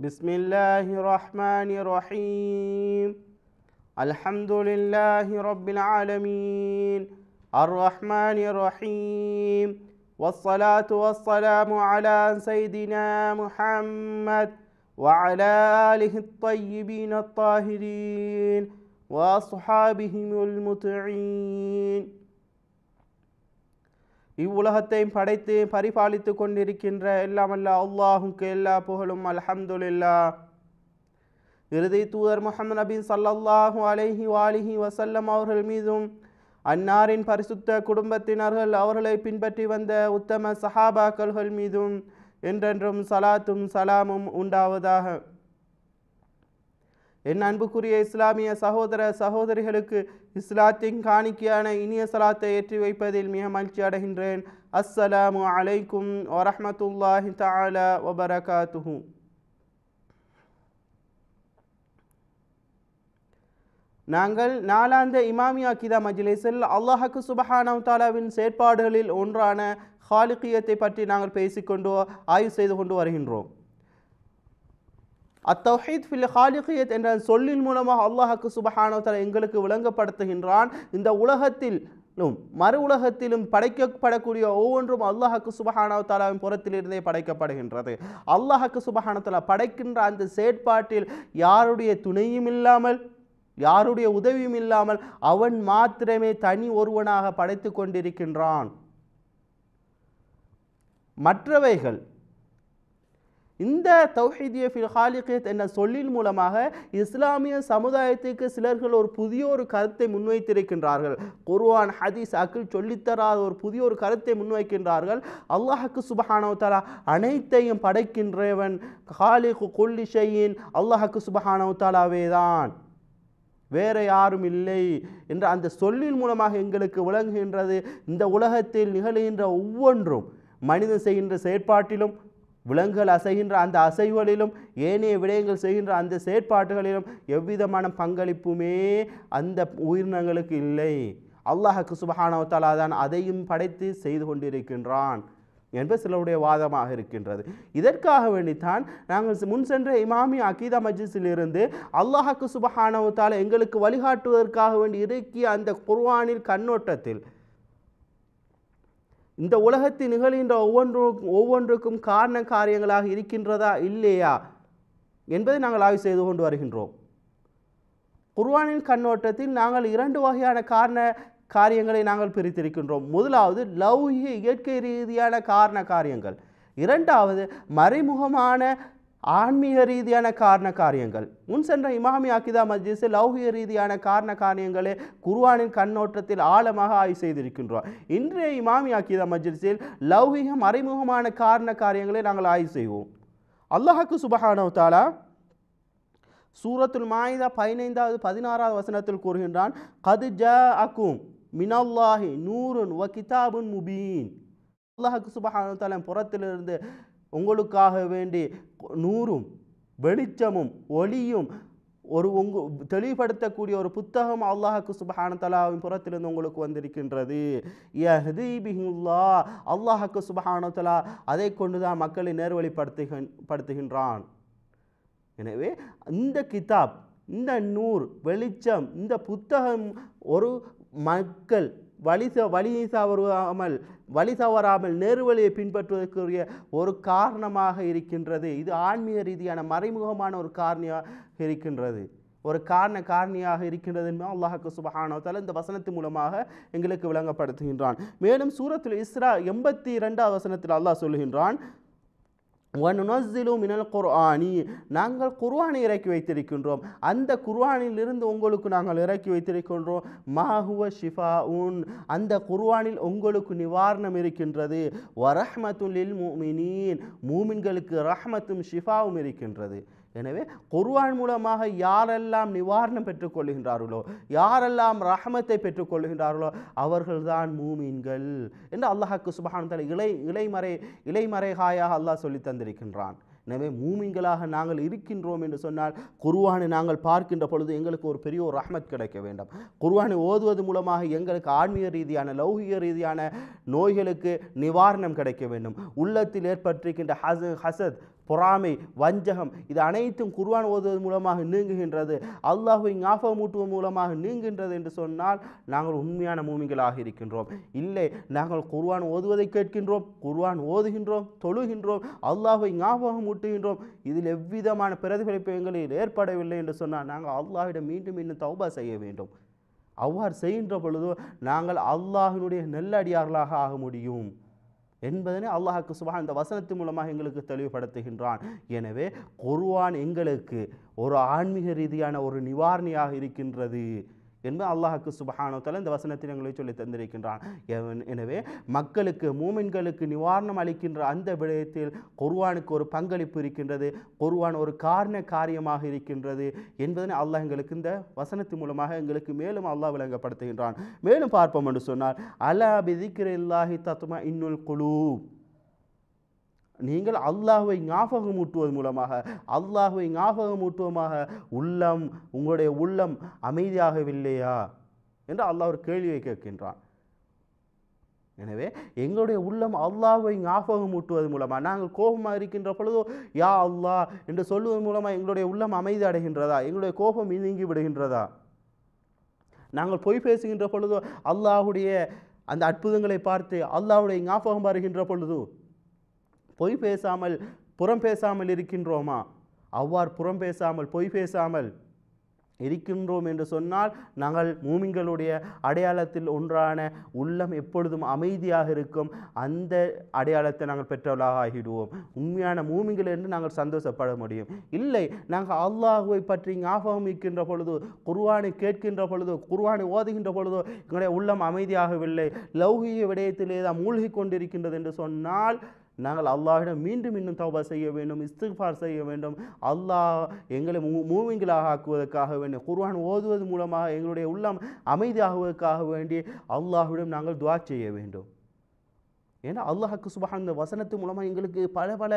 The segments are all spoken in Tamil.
بسم الله الرحمن الرحيم الحمد لله رب العالمين الرحمن الرحيم والصلاة والسلام على سيدنا محمد وعلى آله الطيبين الطاهرين وأصحابهم المطعين இவ்வுலகத்தையும் படைத்து பரிபாலித்து கொண்டிருக்கின்ற எல்லாமல்ல அல்லாஹுக்கு எல்லா புகழும் அல்ஹம்துல்லா இறுதி தூதர் முகமது நபி சல்லாஹூ அலஹி வாலிஹி வசல்லம் அவர்கள் மீதும் அன்னாரின் பரிசுத்த குடும்பத்தினர்கள் அவர்களை பின்பற்றி வந்த உத்தம சஹாபாக்கள்கள் மீதும் என்றென்றும் சலாத்தும் சலாமும் உண்டாவதாக என் அன்புக்குரிய இஸ்லாமிய சகோதர சகோதரிகளுக்கு இஸ்லாத்தின் காணிக்கையான இனிய சலாத்தை ஏற்றி வைப்பதில் மிக மகிழ்ச்சி அடைகின்றேன் அஸ்ஸலாமு அலைக்கும் வரமத்துல்லாஹி தாலா வபரகாத்துஹூ நாங்கள் நாலாந்த இமாமியா கிதா மஜிலேசில் அல்லாஹக்கு சுபஹானவ் தாலாவின் செயற்பாடுகளில் ஒன்றான ஹாலிக்கியத்தை பற்றி நாங்கள் பேசிக்கொண்டு ஆய்வு செய்து கொண்டு வருகின்றோம் அத்தவஹீத் ஃபில் ஹாலிகியத் என்ற சொல்லின் மூலமாக அல்லாஹாக்கு சுபஹானவத்தலை எங்களுக்கு விளங்கப்படுத்துகின்றான் இந்த உலகத்தில் மறு உலகத்திலும் படைக்கப்படக்கூடிய ஒவ்வொன்றும் அல்லாஹாக்கு சுபஹானவ தாலாவின் புறத்திலிருந்தே படைக்கப்படுகின்றது அல்லாஹாக்கு சுபஹானவத்தாலா படைக்கின்ற அந்த செயற்பாட்டில் யாருடைய துணையும் இல்லாமல் யாருடைய உதவியும் இல்லாமல் அவன் மாத்திரமே தனி ஒருவனாக படைத்து கொண்டிருக்கின்றான் மற்றவைகள் இந்த தௌஹீதிய ஃபில் ஹாலிகத் என்ற சொல்லின் மூலமாக இஸ்லாமிய சமுதாயத்துக்கு சிலர்கள் ஒரு புதிய ஒரு கருத்தை முன்வைத்திருக்கின்றார்கள் குருவான் ஹதீஸ் அக்கில் சொல்லித்தராத ஒரு புதிய ஒரு கருத்தை முன்வைக்கின்றார்கள் அல்லாஹுக்கு சுபஹானவுத்தாலா அனைத்தையும் படைக்கின்றவன் ஹாலிகு கொல்லி ஷையின் அல்லாஹுக்கு சுபஹானவுத்தாலாவே தான் வேற யாரும் இல்லை என்ற அந்த சொல்லின் மூலமாக எங்களுக்கு விளங்குகின்றது இந்த உலகத்தில் நிகழ்கின்ற ஒவ்வொன்றும் மனிதன் செய்கின்ற செயற்பாட்டிலும் விலங்குகள் அசைகின்ற அந்த அசைவுகளிலும் ஏனைய விடயங்கள் செய்கின்ற அந்த செயற்பாட்டுகளிலும் எவ்விதமான பங்களிப்புமே அந்த உயிரினங்களுக்கு இல்லை அல்லாஹுக்கு சுபகானவத்தாலா தான் அதையும் படைத்து செய்து கொண்டிருக்கின்றான் என்பது சிலருடைய வாதமாக இருக்கின்றது இதற்காக வேண்டித்தான் நாங்கள் முன் சென்ற இமாமி அகீதா மஜிஸிலிருந்து அல்லாஹாக்கு சுபஹானவத்தால் எங்களுக்கு வழிகாட்டுவதற்காக வேண்டி இறக்கிய அந்த குர்வானில் கண்ணோட்டத்தில் இந்த உலகத்தில் நிகழ்கின்ற ஒவ்வொன்றுக்கும் ஒவ்வொன்றுக்கும் காரண காரியங்களாக இருக்கின்றதா இல்லையா என்பதை நாங்கள் ஆய்வு செய்து கொண்டு வருகின்றோம் குர்வானின் கண்ணோட்டத்தில் நாங்கள் இரண்டு வகையான காரண காரியங்களை நாங்கள் பிரித்திருக்கின்றோம் முதலாவது லௌகிய இயற்கை ரீதியான காரண காரியங்கள் இரண்டாவது மறைமுகமான ஆன்மீக ரீதியான காரண காரியங்கள் முன் சென்ற இமாமி அக்கிதா மஜ்லிஸ் லௌகிக ரீதியான காரண காரியங்களை குர்வானின் கண்ணோட்டத்தில் ஆழமாக ஆய்வு செய்திருக்கின்றோம் இன்றைய இமாமி அக்கிதா மஜ்லிஸில் லௌகிக மறைமுகமான காரண காரியங்களை நாங்கள் ஆய்வு செய்வோம் அல்லாஹாக்கு சுபஹானவ் தாலா சூரத்துல் மாயுதா பதினைந்தாவது பதினாறாவது வசனத்தில் கூறுகின்றான் கது ஜ அக்கும் மினல்லாஹி நூருன் வ கிதாபுன் முபீன் அல்லாஹாக்கு சுபஹானவ் தாலின் புறத்திலிருந்து உங்களுக்காக வேண்டி நூறும் வெளிச்சமும் ஒளியும் ஒரு உங்க தெளிவுபடுத்தக்கூடிய ஒரு புத்தகம் அல்லாஹுக்கு சுபஹான தலாவின் புறத்திலிருந்து உங்களுக்கு வந்திருக்கின்றது யஹதீபிஹுல்லா அல்லாஹுக்கு சுபஹான தலா அதை கொண்டு தான் மக்களை நேர்வழிப்படுத்துகின் படுத்துகின்றான் எனவே இந்த கிதாப் இந்த நூர் வெளிச்சம் இந்த புத்தகம் ஒரு மக்கள் வழி வழி சாவராமல் வழி சவராமல் நேர்வழியை பின்பற்றுவதற்குரிய ஒரு காரணமாக இருக்கின்றது இது ஆன்மீக ரீதியான மறைமுகமான ஒரு காரணியாக இருக்கின்றது ஒரு காரண காரணியாக இருக்கின்றது என்பது அல்லாஹுக்கு சுபஹானவத்தால் இந்த வசனத்தின் மூலமாக எங்களுக்கு விளங்கப்படுத்துகின்றான் மேலும் சூரத்தில் இஸ்ரா எண்பத்தி இரண்டாவது வசனத்தில் அல்லாஹ் சொல்லுகின்றான் வனுனஸ்திலு மினல் குர்ஆனி நாங்கள் குர்ஆனை இறக்கி வைத்திருக்கின்றோம் அந்த குர்ஆனிலிருந்து உங்களுக்கு நாங்கள் இறக்கி வைத்திருக்கின்றோம் மாஹுவ ஷிஃபா உன் அந்த குர்ஆனில் உங்களுக்கு நிவாரணம் இருக்கின்றது வரஹ்மத்துலில் மூமினின் மூமின்களுக்கு ரஹ்மத்தும் ஷிஃபாவும் இருக்கின்றது எனவே குர்வான் மூலமாக யாரெல்லாம் நிவாரணம் பெற்றுக்கொள்கின்றார்களோ யாரெல்லாம் ரஹமத்தை பெற்றுக்கொள்கின்றார்களோ அவர்கள்தான் மூமீன்கள் என்று அல்லாஹாக்கு சுபஹான் தலை இலை இலைமறை இலைமறைகாயாக அல்லாஹ் சொல்லி தந்திருக்கின்றான் எனவே மூமின்களாக நாங்கள் இருக்கின்றோம் என்று சொன்னால் குர்வானை நாங்கள் பார்க்கின்ற பொழுது எங்களுக்கு ஒரு பெரிய ஒரு ரஹமத் கிடைக்க வேண்டும் குர்வானை ஓதுவது மூலமாக எங்களுக்கு ஆன்மீக ரீதியான லௌகிக ரீதியான நோய்களுக்கு நிவாரணம் கிடைக்க வேண்டும் உள்ளத்தில் ஏற்பட்டிருக்கின்ற ஹச ஹசத் பொறாமை வஞ்சகம் இது அனைத்தும் குர்வான் ஓதுவது மூலமாக நீங்குகின்றது அல்லாஹுவை ஞாபகம் மூலமாக நீங்குகின்றது என்று சொன்னால் நாங்கள் உண்மையான மூமிகளாக இருக்கின்றோம் இல்லை நாங்கள் குர்வான் ஓதுவதை கேட்கின்றோம் குர்வான் ஓதுகின்றோம் தொழுகின்றோம் அல்லாஹுவை ஞாபகம் ஊட்டுகின்றோம் இதில் எவ்விதமான பிரதிபலிப்பு எங்களில் ஏற்படவில்லை என்று சொன்னால் நாங்கள் அல்லாஹிடம் மீண்டும் மீண்டும் தௌபா செய்ய வேண்டும் அவ்வாறு செய்கின்ற பொழுதோ நாங்கள் அல்லாஹினுடைய நல்லடியார்களாக ஆக முடியும் என்பதனை அல்லாஹாக்கு சுபான் இந்த வசனத்தின் மூலமாக எங்களுக்கு தெளிவுபடுத்துகின்றான் எனவே குர்வான் எங்களுக்கு ஒரு ஆன்மீக ரீதியான ஒரு நிவாரணியாக இருக்கின்றது என்பது அல்லாஹுக்கு சுபஹானோத்தால் இந்த வசனத்தில் எங்களை சொல்லி தந்திருக்கின்றான் எனவே மக்களுக்கு மூமின்களுக்கு நிவாரணம் அளிக்கின்ற அந்த விடயத்தில் குர்வானுக்கு ஒரு பங்களிப்பு இருக்கின்றது குர்வான் ஒரு காரண காரியமாக இருக்கின்றது என்பதனை அல்லாஹ் எங்களுக்கு இந்த வசனத்தின் மூலமாக எங்களுக்கு மேலும் அல்லாஹ் விளங்கப்படுத்துகின்றான் மேலும் பார்ப்போம் என்று சொன்னால் அலா பிதிக்கிற இல்லாஹி தத்துமா இன்னுல் குழு நீங்கள் அல்லாஹுவை ஞாபகம் ஊட்டுவது மூலமாக அல்லாஹுவை ஞாபகம் ஊட்டுவமாக உள்ளம் உங்களுடைய உள்ளம் அமைதியாகவில்லையா என்று அல்லாஹ் ஒரு கேள்வியை கேட்கின்றான் எனவே எங்களுடைய உள்ளம் அல்லாஹுவை ஞாபகம் ஊட்டுவது மூலமாக நாங்கள் கோபமாக இருக்கின்ற பொழுதோ யா அல்லா என்று சொல்லுவது மூலமாக எங்களுடைய உள்ளம் அமைதி அடைகின்றதா எங்களுடைய கோபம் நீங்கி விடுகின்றதா நாங்கள் பொய் பேசுகின்ற பொழுதோ அல்லாஹுடைய அந்த அற்புதங்களை பார்த்து அல்லாஹுடைய ஞாபகம் வருகின்ற பொழுதோ பொய் பேசாமல் புறம் பேசாமல் இருக்கின்றோமா அவ்வாறு புறம் பேசாமல் பொய் பேசாமல் இருக்கின்றோம் என்று சொன்னால் நாங்கள் மூமிங்களுடைய அடையாளத்தில் ஒன்றான உள்ளம் எப்பொழுதும் அமைதியாக இருக்கும் அந்த அடையாளத்தை நாங்கள் பெற்றவர்களாக ஆகிடுவோம் உண்மையான மூமிங்கள் என்று நாங்கள் சந்தோஷப்பட முடியும் இல்லை நாங்கள் அல்லாஹுவை பற்றி ஞாபகம் இருக்கின்ற பொழுது குர்வானை கேட்கின்ற பொழுதோ குருவானை ஓதுகின்ற பொழுதோ எங்களுடைய உள்ளம் அமைதியாகவில்லை லௌகிய விடயத்திலே தான் மூழ்கி கொண்டிருக்கின்றது என்று சொன்னால் நாங்கள் அல்லாஹிடம் மீண்டும் இன்னும் தௌபா செய்ய வேண்டும் இஸ்திஃபார் செய்ய வேண்டும் அல்லாஹ் எங்களை மூ மூவிங்களாக ஆக்குவதற்காக வேண்டும் குர்வான் ஓதுவது மூலமாக எங்களுடைய உள்ளம் அமைதியாகுவதற்காக வேண்டி அல்லாஹிடம் நாங்கள் துவா செய்ய வேண்டும் ஏன்னா அல்லாஹுக்கு சுபஹான் இந்த வசனத்து மூலமாக எங்களுக்கு பல பல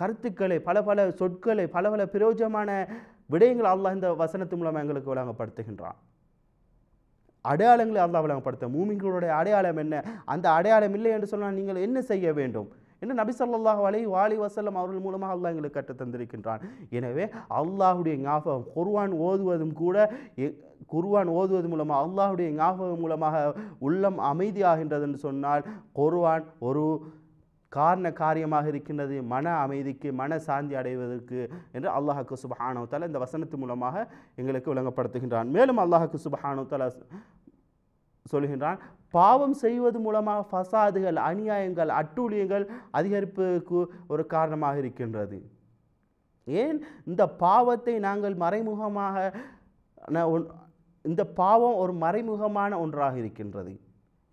கருத்துக்களை பல பல சொற்களை பல பல பிரயோஜனமான விடயங்கள் அல்லாஹ் இந்த வசனத்து மூலமாக எங்களுக்கு வழங்கப்படுத்துகின்றான் அடையாளங்களை அல்லாஹ் வழங்கப்படுத்த மூமிங்களுடைய அடையாளம் என்ன அந்த அடையாளம் இல்லை என்று சொன்னால் நீங்கள் என்ன செய்ய வேண்டும் என்று நபி சொல்லாஹ் அலி வாலி வசல்லம் அவர்கள் மூலமாக அல்லாஹ் எங்களுக்கு கற்று தந்திருக்கின்றான் எனவே அல்லாஹுடைய ஞாபகம் குர்வான் ஓதுவதும் கூட குர்வான் ஓதுவது மூலமாக அல்லாஹுடைய ஞாபகம் மூலமாக உள்ளம் அமைதியாகின்றது என்று சொன்னால் குர்வான் ஒரு காரண காரியமாக இருக்கின்றது மன அமைதிக்கு மன சாந்தி அடைவதற்கு என்று அல்லாஹாக்கு சுபஹானவத்தால் இந்த வசனத்து மூலமாக எங்களுக்கு விளங்கப்படுத்துகின்றான் மேலும் அல்லாஹாக்கு சுபஹானவத்தால் சொல்கின்றான் பாவம் செய்வது மூலமாக ஃபசாதுகள் அநியாயங்கள் அட்டூழியங்கள் அதிகரிப்புக்கு ஒரு காரணமாக இருக்கின்றது ஏன் இந்த பாவத்தை நாங்கள் மறைமுகமாக இந்த பாவம் ஒரு மறைமுகமான ஒன்றாக இருக்கின்றது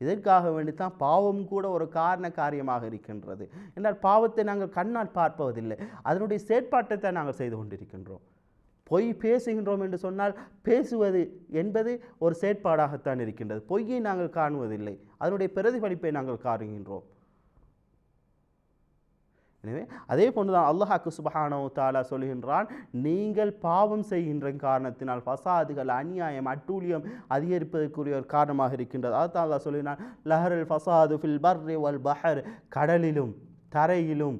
இதற்காக வேண்டித்தான் பாவம் கூட ஒரு காரண காரியமாக இருக்கின்றது என்றால் பாவத்தை நாங்கள் கண்ணால் பார்ப்பதில்லை அதனுடைய செயற்பாட்டை நாங்கள் செய்து கொண்டிருக்கின்றோம் பொய் பேசுகின்றோம் என்று சொன்னால் பேசுவது என்பது ஒரு செயற்பாடாகத்தான் இருக்கின்றது பொய்யை நாங்கள் காணுவதில்லை அதனுடைய பிரதிபலிப்பை நாங்கள் காணுகின்றோம் எனவே அதே போன்றுதான் அல்லஹாக்கு சுபஹானோ தாலா சொல்கின்றான் நீங்கள் பாவம் செய்கின்ற காரணத்தினால் ஃபசாதுகள் அநியாயம் அட்டூழியம் அதிகரிப்பதற்குரிய ஒரு காரணமாக இருக்கின்றது அதான் அல்லா சொல்கிறான் லஹர் ஃபசாது ஃபில் பர் வல் பஹர் கடலிலும் தரையிலும்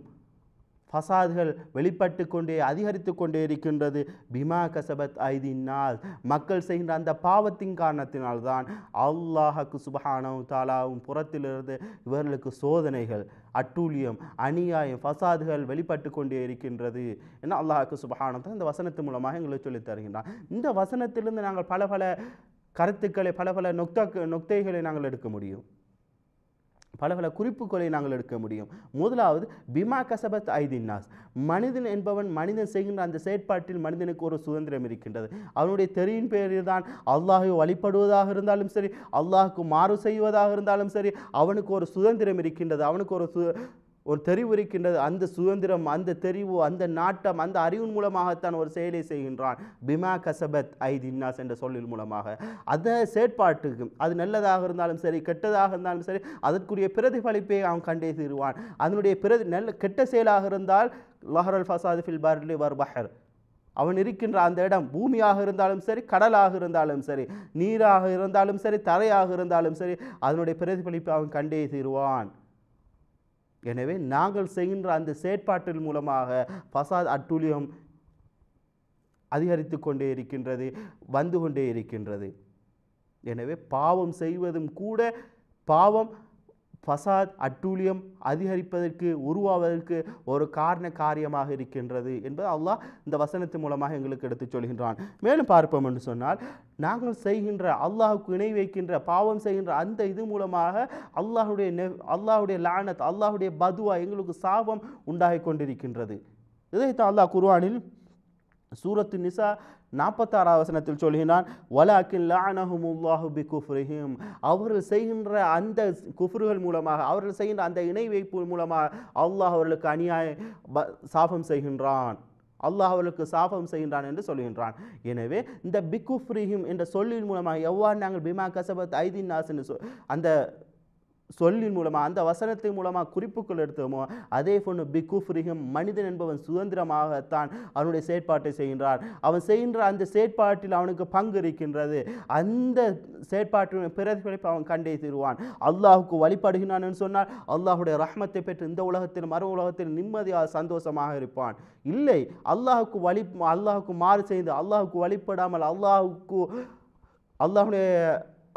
ஃபசாதுகள் வெளிப்பட்டு கொண்டே அதிகரித்து கொண்டே இருக்கின்றது பிமா கசபத் ஐதினால் மக்கள் செய்கின்ற அந்த பாவத்தின் காரணத்தினால்தான் அல்லாஹக்கு சுபஹானவும் தாலாவும் புறத்திலிருந்து இவர்களுக்கு சோதனைகள் அட்டூழியம் அநியாயம் ஃபசாதுகள் வெளிப்பட்டு கொண்டே இருக்கின்றது ஏன்னா அல்லாஹாக்கு சுபஹானத்தான் இந்த வசனத்து மூலமாக எங்களுக்கு சொல்லித் தருகின்றான் இந்த வசனத்திலிருந்து நாங்கள் பல பல கருத்துக்களை பல பல நொக்த நொக்தைகளை நாங்கள் எடுக்க முடியும் பல பல குறிப்புகளை நாங்கள் எடுக்க முடியும் முதலாவது பிமா கசபத் ஐதின்னாஸ் மனிதன் என்பவன் மனிதன் செய்கின்ற அந்த செயற்பாட்டில் மனிதனுக்கு ஒரு சுதந்திரம் இருக்கின்றது அவனுடைய தெரியின் பேரில் தான் அல்லாஹை வழிபடுவதாக இருந்தாலும் சரி அல்லாஹுக்கு மாறு செய்வதாக இருந்தாலும் சரி அவனுக்கு ஒரு சுதந்திரம் இருக்கின்றது அவனுக்கு ஒரு சு ஒரு தெரிவு இருக்கின்றது அந்த சுதந்திரம் அந்த தெரிவு அந்த நாட்டம் அந்த அறிவின் மூலமாகத்தான் ஒரு செயலை செய்கின்றான் பிமா கசபத் ஐ தின்னாஸ் என்ற சொல்லின் மூலமாக அந்த செயற்பாட்டுக்கு அது நல்லதாக இருந்தாலும் சரி கெட்டதாக இருந்தாலும் சரி அதற்குரிய பிரதிபலிப்பை அவன் கண்டே தீருவான் அதனுடைய பிரதி நல்ல கெட்ட செயலாக இருந்தால் லஹரல் ஃபசாது ஃபில் பர்லி வர் பஹர் அவன் இருக்கின்ற அந்த இடம் பூமியாக இருந்தாலும் சரி கடலாக இருந்தாலும் சரி நீராக இருந்தாலும் சரி தரையாக இருந்தாலும் சரி அதனுடைய பிரதிபலிப்பை அவன் கண்டே தீருவான் எனவே நாங்கள் செய்கின்ற அந்த செயற்பாட்டின் மூலமாக பசாத் அட்டூழியம் அதிகரித்து கொண்டே இருக்கின்றது வந்து கொண்டே இருக்கின்றது எனவே பாவம் செய்வதும் கூட பாவம் ஃபசாத் அட்டூழியம் அதிகரிப்பதற்கு உருவாவதற்கு ஒரு காரண காரியமாக இருக்கின்றது என்பது அல்லாஹ் இந்த வசனத்தின் மூலமாக எங்களுக்கு எடுத்துச் சொல்கின்றான் மேலும் பார்ப்போம் என்று சொன்னால் நாங்கள் செய்கின்ற அல்லாஹுக்கு இணை வைக்கின்ற பாவம் செய்கின்ற அந்த இது மூலமாக அல்லாஹுடைய நெ அல்லாஹுடைய லானத் அல்லாஹுடைய பதுவா எங்களுக்கு சாபம் உண்டாகி கொண்டிருக்கின்றது இதைத்தான் அல்லாஹ் குர்வானில் சூரத்து நிசா நாற்பத்தாறாவது வசனத்தில் சொல்கிறான் வலாக்கின் லானஹுமுல்லாஹு பி குஃப்ரிஹிம் அவர்கள் செய்கின்ற அந்த குஃப்ருகள் மூலமாக அவர்கள் செய்கின்ற அந்த இணை வைப்பு மூலமாக அல்லாஹ் அவர்களுக்கு அநியாய சாபம் செய்கின்றான் அல்லாஹ் அவர்களுக்கு சாபம் செய்கின்றான் என்று சொல்கின்றான் எனவே இந்த பிக்குஃப்ரிஹிம் என்ற சொல்லின் மூலமாக எவ்வாறு நாங்கள் பிமா கசபத் ஐதின் நாஸ் என்று அந்த சொல்லின் மூலமாக அந்த வசனத்தின் மூலமாக குறிப்புகள் எடுத்தோமோ அதே பொண்ணு பிகுஃப்ரிகம் மனிதன் என்பவன் சுதந்திரமாகத்தான் அவனுடைய செயற்பாட்டை செய்கின்றான் அவன் செய்கின்ற அந்த செயற்பாட்டில் அவனுக்கு பங்கு இருக்கின்றது அந்த செயற்பாட்டின் பிரதிபலிப்பை அவன் கண்டே தீருவான் அல்லாஹுக்கு வழிபடுகிறான்னு சொன்னால் அல்லாஹுடைய ரஹமத்தை பெற்று இந்த உலகத்தில் மறு உலகத்தில் நிம்மதியாக சந்தோஷமாக இருப்பான் இல்லை அல்லாஹுக்கு வழி அல்லாஹுக்கு மாறு செய்து அல்லாஹுக்கு வழிபடாமல் அல்லாஹுக்கு அல்லாஹுடைய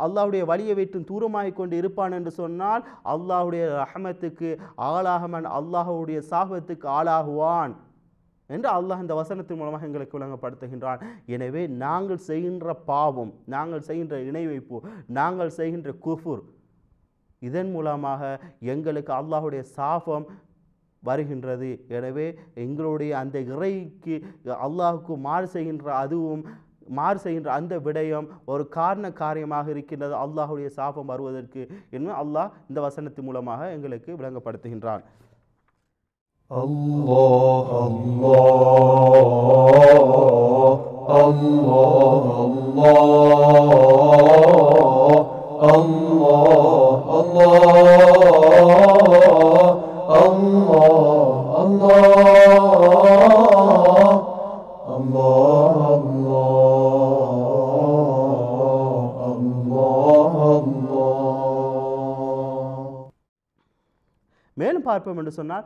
அல்லாஹுடைய வழியை விட்டு தூரமாக கொண்டு இருப்பான் என்று சொன்னால் அல்லாஹுடைய ரஹமத்துக்கு ஆளாகமன் அல்லாஹுடைய சாபத்துக்கு ஆளாகுவான் என்று அல்லாஹ் இந்த வசனத்தின் மூலமாக எங்களுக்கு விளங்கப்படுத்துகின்றான் எனவே நாங்கள் செய்கின்ற பாவம் நாங்கள் செய்கின்ற இணை வைப்பு நாங்கள் செய்கின்ற குஃபுர் இதன் மூலமாக எங்களுக்கு அல்லாஹுடைய சாபம் வருகின்றது எனவே எங்களுடைய அந்த இறைக்கு அல்லாஹுக்கு மாறு செய்கின்ற அதுவும் மாறு செய்கின்ற அந்த விடயம் ஒரு காரண காரியமாக இருக்கின்றது அல்லாஹுடைய சாபம் வருவதற்கு என்று அல்லாஹ் இந்த வசனத்தின் மூலமாக எங்களுக்கு விளங்கப்படுத்துகின்றான் அல்லாஹ் அல்லாஹ் அல்லாஹ் பார்ப்போம் என்று சொன்னால்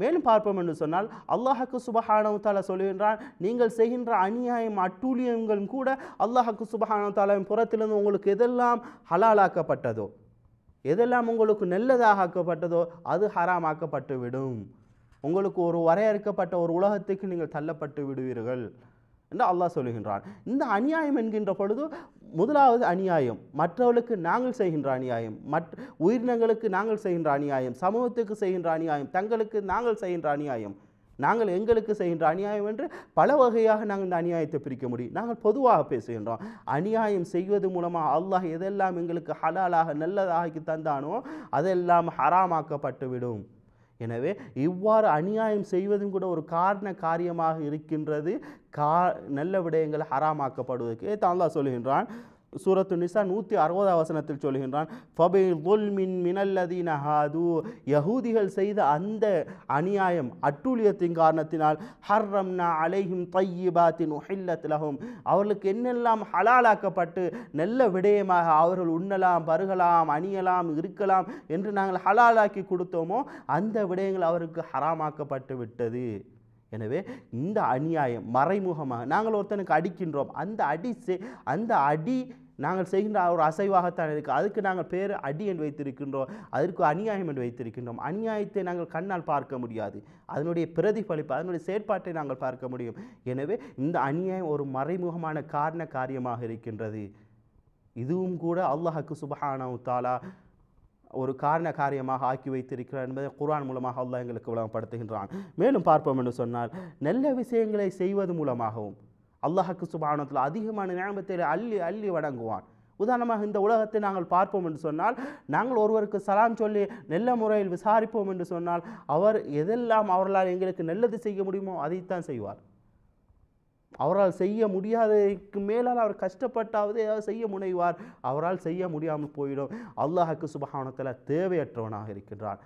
மேலும் பார்ப்போம் என்று சொன்னால் அல்லாஹக்கு சுபஹானவுத்தாலா சொல்கின்றான் நீங்கள் செய்கின்ற அநியாயம் அட்டூழியங்களும் கூட அல்லாஹக்கு சுபஹானவுத்தாலாவின் புறத்திலிருந்து உங்களுக்கு எதெல்லாம் ஹலாலாக்கப்பட்டதோ எதெல்லாம் உங்களுக்கு நல்லதாக ஆக்கப்பட்டதோ அது ஹராமாக்கப்பட்டு விடும் உங்களுக்கு ஒரு வரையறுக்கப்பட்ட ஒரு உலகத்துக்கு நீங்கள் தள்ளப்பட்டு விடுவீர்கள் என்று அல்லாஹ் சொல்லுகின்றான் இந்த அநியாயம் என்கின்ற பொழுது முதலாவது அநியாயம் மற்றவர்களுக்கு நாங்கள் செய்கின்ற அநியாயம் மற்ற உயிரினங்களுக்கு நாங்கள் செய்கின்ற அநியாயம் சமூகத்துக்கு செய்கின்ற அநியாயம் தங்களுக்கு நாங்கள் செய்கின்ற அநியாயம் நாங்கள் எங்களுக்கு செய்கின்ற அநியாயம் என்று பல வகையாக நாங்கள் இந்த அநியாயத்தை பிரிக்க முடியும் நாங்கள் பொதுவாக பேசுகின்றோம் அநியாயம் செய்வது மூலமாக அல்லாஹ் எதெல்லாம் எங்களுக்கு ஹலாலாக நல்லதாகி தந்தானோ அதெல்லாம் ஹராமாக்கப்பட்டுவிடும் எனவே இவ்வாறு அநியாயம் செய்வதும் கூட ஒரு காரண காரியமாக இருக்கின்றது கா நல்ல விடயங்கள் ஹராமாக்கப்படுவதற்கு தான் சொல்கின்றான் சூரத்து நிசா நூற்றி அறுபதாம் வசனத்தில் சொல்கின்றான் ஹாது யகூதிகள் செய்த அந்த அநியாயம் அட்டூழியத்தின் காரணத்தினால் ஹர்ரம்னா அலைஹிம் தையிபாத்தின் உஹில்லத்திலகும் அவர்களுக்கு என்னெல்லாம் ஹலாலாக்கப்பட்டு நல்ல விடயமாக அவர்கள் உண்ணலாம் பருகலாம் அணியலாம் இருக்கலாம் என்று நாங்கள் ஹலாலாக்கி கொடுத்தோமோ அந்த விடயங்கள் அவருக்கு ஹராமாக்கப்பட்டு விட்டது எனவே இந்த அநியாயம் மறைமுகமாக நாங்கள் ஒருத்தனுக்கு அடிக்கின்றோம் அந்த அடி அந்த அடி நாங்கள் செய்கின்ற ஒரு அசைவாகத்தான் இருக்குது அதுக்கு நாங்கள் பேர் அடி என்று வைத்திருக்கின்றோம் அதற்கு அநியாயம் என்று வைத்திருக்கின்றோம் அநியாயத்தை நாங்கள் கண்ணால் பார்க்க முடியாது அதனுடைய பிரதிபலிப்பு அதனுடைய செயற்பாட்டை நாங்கள் பார்க்க முடியும் எனவே இந்த அநியாயம் ஒரு மறைமுகமான காரண காரியமாக இருக்கின்றது இதுவும் கூட அல்லாஹுக்கு சுபஹானவு தாலா ஒரு காரண காரியமாக ஆக்கி வைத்திருக்கிறார் என்பதை குரான் மூலமாக அல்லாஹ் எங்களுக்கு விளம்படுத்துகின்றான் மேலும் பார்ப்போம் என்று சொன்னால் நல்ல விஷயங்களை செய்வது மூலமாகவும் அல்லாஹுக்கு சுபானத்தில் அதிகமான நியமத்தை அள்ளி அள்ளி வழங்குவான் உதாரணமாக இந்த உலகத்தை நாங்கள் பார்ப்போம் என்று சொன்னால் நாங்கள் ஒருவருக்கு சலாம் சொல்லி நல்ல முறையில் விசாரிப்போம் என்று சொன்னால் அவர் எதெல்லாம் அவர்களால் எங்களுக்கு நல்லது செய்ய முடியுமோ அதைத்தான் செய்வார் அவரால் செய்ய முடியாததுக்கு மேலால் அவர் கஷ்டப்பட்டாவது ஏதாவது செய்ய முனைவார் அவரால் செய்ய முடியாமல் போயிடும் அல்லாஹுக்கு சுபகானத்தில் தேவையற்றவனாக இருக்கின்றான்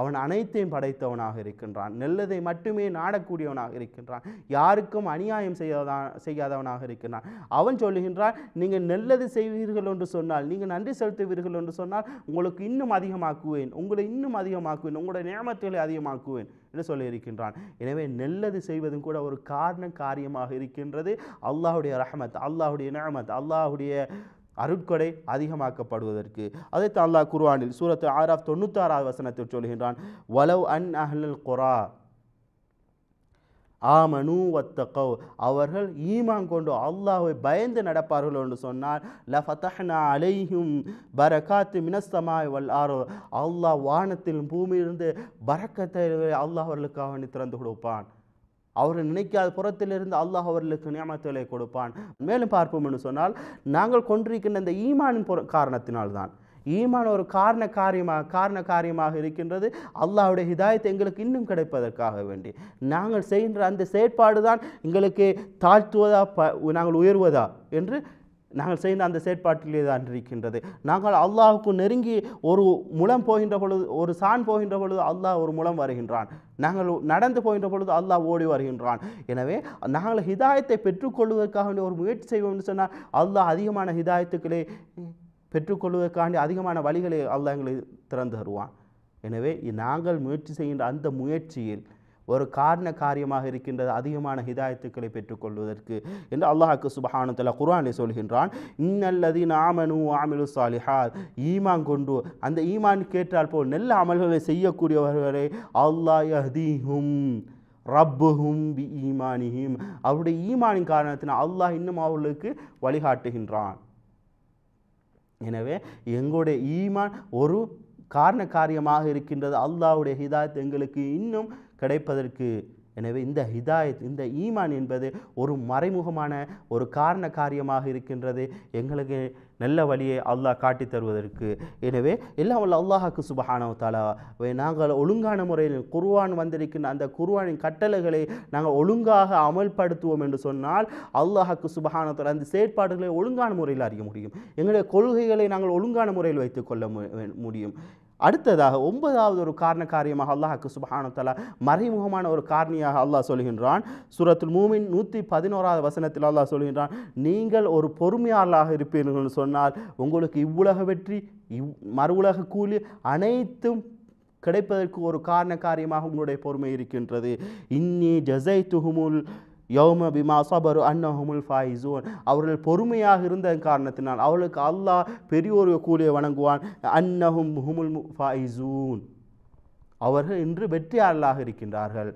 அவன் அனைத்தையும் படைத்தவனாக இருக்கின்றான் நல்லதை மட்டுமே நாடக்கூடியவனாக இருக்கின்றான் யாருக்கும் அநியாயம் செய்யாதா செய்யாதவனாக இருக்கின்றான் அவன் சொல்லுகின்றான் நீங்கள் நல்லது செய்வீர்கள் என்று சொன்னால் நீங்கள் நன்றி செலுத்துவீர்கள் என்று சொன்னால் உங்களுக்கு இன்னும் அதிகமாக்குவேன் உங்களை இன்னும் அதிகமாக்குவேன் உங்களுடைய நியமத்துகளை அதிகமாக்குவேன் என்று சொல்லியிருக்கின்றான் எனவே நல்லது செய்வதும் கூட ஒரு காரண காரியமாக இருக்கின்றது அல்லாஹுடைய ரஹமத் அல்லாஹுடைய நியமத் அல்லாஹுடைய அருட்கொடை அதிகமாக்கப்படுவதற்கு அதை தல்லா குர்வானில் சூரத்து ஆறாவது தொண்ணூத்தாறாவது வசனத்தில் சொல்கின்றான் வலவ் அன் அஹ்லல் குரா ஆமனு வத்தகவ் அவர்கள் ஈமான் கொண்டு அல்லாஹை பயந்து நடப்பார்கள் என்று சொன்னால் ல ஃபத்தஹ்னா அலைஹும் பரகாத்து மினஸ்தமாய் வல் ஆரோ அல்லாஹ் வானத்திலும் பூமியிலிருந்து பரக்கத்தை அல்லாஹ் அவர்களுக்காக திறந்து கொடுப்பான் அவர்கள் நினைக்காத புறத்திலிருந்து அல்லாஹ் அவர்களுக்கு நியமத்துகளை கொடுப்பான் மேலும் பார்ப்போம் என்று சொன்னால் நாங்கள் கொண்டிருக்கின்ற இந்த ஈமானின் பொரு காரணத்தினால்தான் ஈமான் ஒரு காரண காரியமாக காரண காரியமாக இருக்கின்றது அல்லாஹுடைய ஹிதாயத்தை எங்களுக்கு இன்னும் கிடைப்பதற்காக வேண்டி நாங்கள் செய்கின்ற அந்த செயற்பாடு தான் எங்களுக்கு தாழ்த்துவதா ப நாங்கள் உயர்வதா என்று நாங்கள் செய்த அந்த செயற்பாட்டிலே தான் இருக்கின்றது நாங்கள் அல்லாஹுக்கு நெருங்கி ஒரு முளம் போகின்ற பொழுது ஒரு சான் போகின்ற பொழுது அல்லாஹ் ஒரு முளம் வருகின்றான் நாங்கள் நடந்து போகின்ற பொழுது அல்லாஹ் ஓடி வருகின்றான் எனவே நாங்கள் ஹிதாயத்தை பெற்றுக்கொள்வதற்காக ஒரு முயற்சி செய்வோம்னு சொன்னால் அல்லாஹ் அதிகமான ஹிதாயத்துக்களே பெற்றுக்கொள்வதற்காண்டி அதிகமான வழிகளை அல்லாஹ் எங்களை திறந்து தருவான் எனவே நாங்கள் முயற்சி செய்கின்ற அந்த முயற்சியில் ஒரு காரண காரியமாக இருக்கின்றது அதிகமான ஹிதாயத்துக்களை பெற்றுக்கொள்வதற்கு என்று அல்லாஹாக்கு சுபஹானத்தில் குரானை சொல்கின்றான் இன்னல்லதி நாமனு ஆமிலு சாலிஹாத் ஈமான் கொண்டு அந்த ஈமான் கேட்டால் போல் நல்ல அமல்களை செய்யக்கூடியவர்களை அல்லாஹ் யஹ்தீஹும் ரப்புஹும் பி ஈமானியும் அவருடைய ஈமானின் காரணத்தினால் அல்லாஹ் இன்னும் அவர்களுக்கு வழிகாட்டுகின்றான் எனவே எங்களுடைய ஈமான் ஒரு காரண காரியமாக இருக்கின்றது அல்லாவுடைய ஹிதாயத் எங்களுக்கு இன்னும் கிடைப்பதற்கு எனவே இந்த ஹிதாயத் இந்த ஈமான் என்பது ஒரு மறைமுகமான ஒரு காரண காரியமாக இருக்கின்றது எங்களுக்கு நல்ல வழியை அல்லாஹ் காட்டி தருவதற்கு எனவே எல்லாம் உள்ள அல்லாஹாக்கு சுபஹானவ தாலா நாங்கள் ஒழுங்கான முறையில் குருவான் வந்திருக்கின்ற அந்த குருவானின் கட்டளைகளை நாங்கள் ஒழுங்காக அமல்படுத்துவோம் என்று சொன்னால் அல்லாஹாக்கு சுபஹானவ தாலா அந்த செயற்பாடுகளை ஒழுங்கான முறையில் அறிய முடியும் எங்களுடைய கொள்கைகளை நாங்கள் ஒழுங்கான முறையில் வைத்துக்கொள்ள முடியும் அடுத்ததாக ஒன்பதாவது ஒரு காரண காரியமாக அல்லாஹாக்கு சுபஹானத்தலா மறைமுகமான ஒரு காரணியாக அல்லாஹ் சொல்கின்றான் சுரத்துல் மூமின் நூற்றி பதினோராவது வசனத்தில் அல்லாஹ் சொல்கின்றான் நீங்கள் ஒரு பொறுமையாளராக இருப்பீர்கள்னு சொன்னால் உங்களுக்கு இவ்வுலக வெற்றி இவ் மறு உலக கூலி அனைத்தும் கிடைப்பதற்கு ஒரு காரண காரியமாக உங்களுடைய பொறுமை இருக்கின்றது இன்னி ஜசை துகுமுல் யௌம பிமா சபரு அன்னஹமுல் ஃபாயிசூன் அவர்கள் பொறுமையாக இருந்த காரணத்தினால் அவர்களுக்கு அல்லாஹ் பெரியோர் கூலியை வணங்குவான் அன்னஹும் ஹுமுல் ஃபாயிசூன் அவர்கள் இன்று வெற்றியாளர்களாக இருக்கின்றார்கள்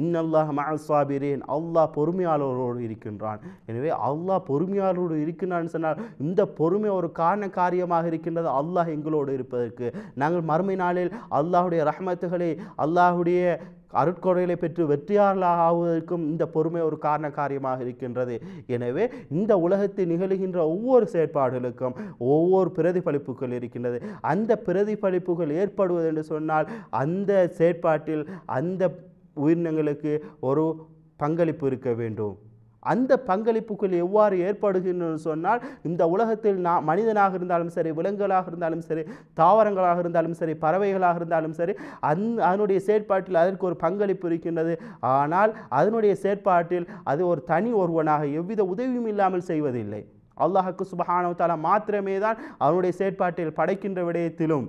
இன்னல்லாஹ் மசாபிரேன் அல்லாஹ் பொறுமையாளரோடு இருக்கின்றான் எனவே அல்லாஹ் பொறுமையாளரோடு இருக்கின்றான்னு சொன்னால் இந்த பொறுமை ஒரு காரண காரியமாக இருக்கின்றது அல்லாஹ் எங்களோடு இருப்பதற்கு நாங்கள் மறுமை நாளில் அல்லாஹுடைய ரஹமத்துகளை அல்லாஹுடைய அருட்கொடைகளை பெற்று வெற்றியாளர்களாக ஆவதற்கும் இந்த பொறுமை ஒரு காரண காரியமாக இருக்கின்றது எனவே இந்த உலகத்தில் நிகழ்கின்ற ஒவ்வொரு செயற்பாடுகளுக்கும் ஒவ்வொரு பிரதிபலிப்புகள் இருக்கின்றது அந்த பிரதிபலிப்புகள் ஏற்படுவது என்று சொன்னால் அந்த செயற்பாட்டில் அந்த உயிரினங்களுக்கு ஒரு பங்களிப்பு இருக்க வேண்டும் அந்த பங்களிப்புகள் எவ்வாறு ஏற்படுகின்றன சொன்னால் இந்த உலகத்தில் நான் மனிதனாக இருந்தாலும் சரி விலங்குகளாக இருந்தாலும் சரி தாவரங்களாக இருந்தாலும் சரி பறவைகளாக இருந்தாலும் சரி அந் அதனுடைய செயற்பாட்டில் அதற்கு ஒரு பங்களிப்பு இருக்கின்றது ஆனால் அதனுடைய செயற்பாட்டில் அது ஒரு தனி ஒருவனாக எவ்வித உதவியும் இல்லாமல் செய்வதில்லை அல்லாஹுக்கு சுபஹானவத்தாலா மாத்திரமே தான் அவனுடைய செயற்பாட்டில் படைக்கின்ற விடயத்திலும்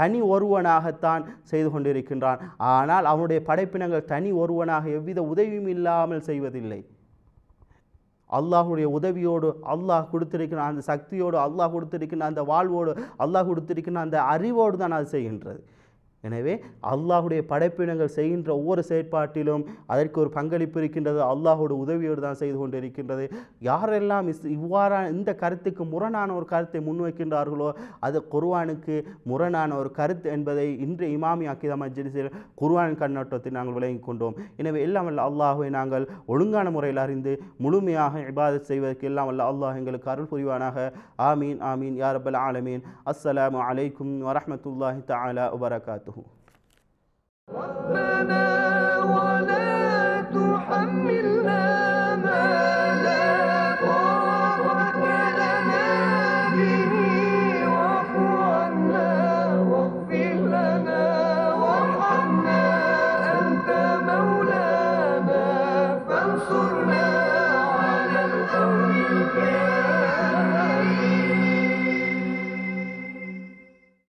தனி ஒருவனாகத்தான் செய்து கொண்டிருக்கின்றான் ஆனால் அவனுடைய படைப்பினங்கள் தனி ஒருவனாக எவ்வித உதவியும் இல்லாமல் செய்வதில்லை அல்லாஹுடைய உதவியோடு அல்லாஹ் கொடுத்திருக்கிறான் அந்த சக்தியோடு அல்லாஹ் கொடுத்திருக்கின்ற அந்த வாழ்வோடு அல்லாஹ் கொடுத்திருக்கின்ற அந்த அறிவோடு தான் அது செய்கின்றது எனவே அல்லாஹுடைய படைப்பினங்கள் செய்கின்ற ஒவ்வொரு செயற்பாட்டிலும் அதற்கு ஒரு பங்களிப்பு இருக்கின்றது அல்லாஹோட உதவியோடு தான் செய்து கொண்டிருக்கின்றது யாரெல்லாம் இஸ் இவ்வாறான இந்த கருத்துக்கு முரணான ஒரு கருத்தை முன்வைக்கின்றார்களோ அது குர்வானுக்கு முரணான ஒரு கருத்து என்பதை இன்று இமாமி அக்கிதா மஜ்லிஸில் குர்வானின் கண்ணோட்டத்தை நாங்கள் விளங்கி கொண்டோம் எனவே எல்லாம் அல்ல அல்லாஹுவை நாங்கள் ஒழுங்கான முறையில் அறிந்து முழுமையாக இபாதத் செய்வதற்கு எல்லாம் அல்ல அல்லாஹ் எங்களுக்கு அருள் புரிவானாக ஆமீன் ஆமீன் யாரபல் ஆலமீன் அஸ்ஸலாமு அலைக்கும் வரமத்துல்லாஹி தாலா வரகாத்து ربنا ولا تحمل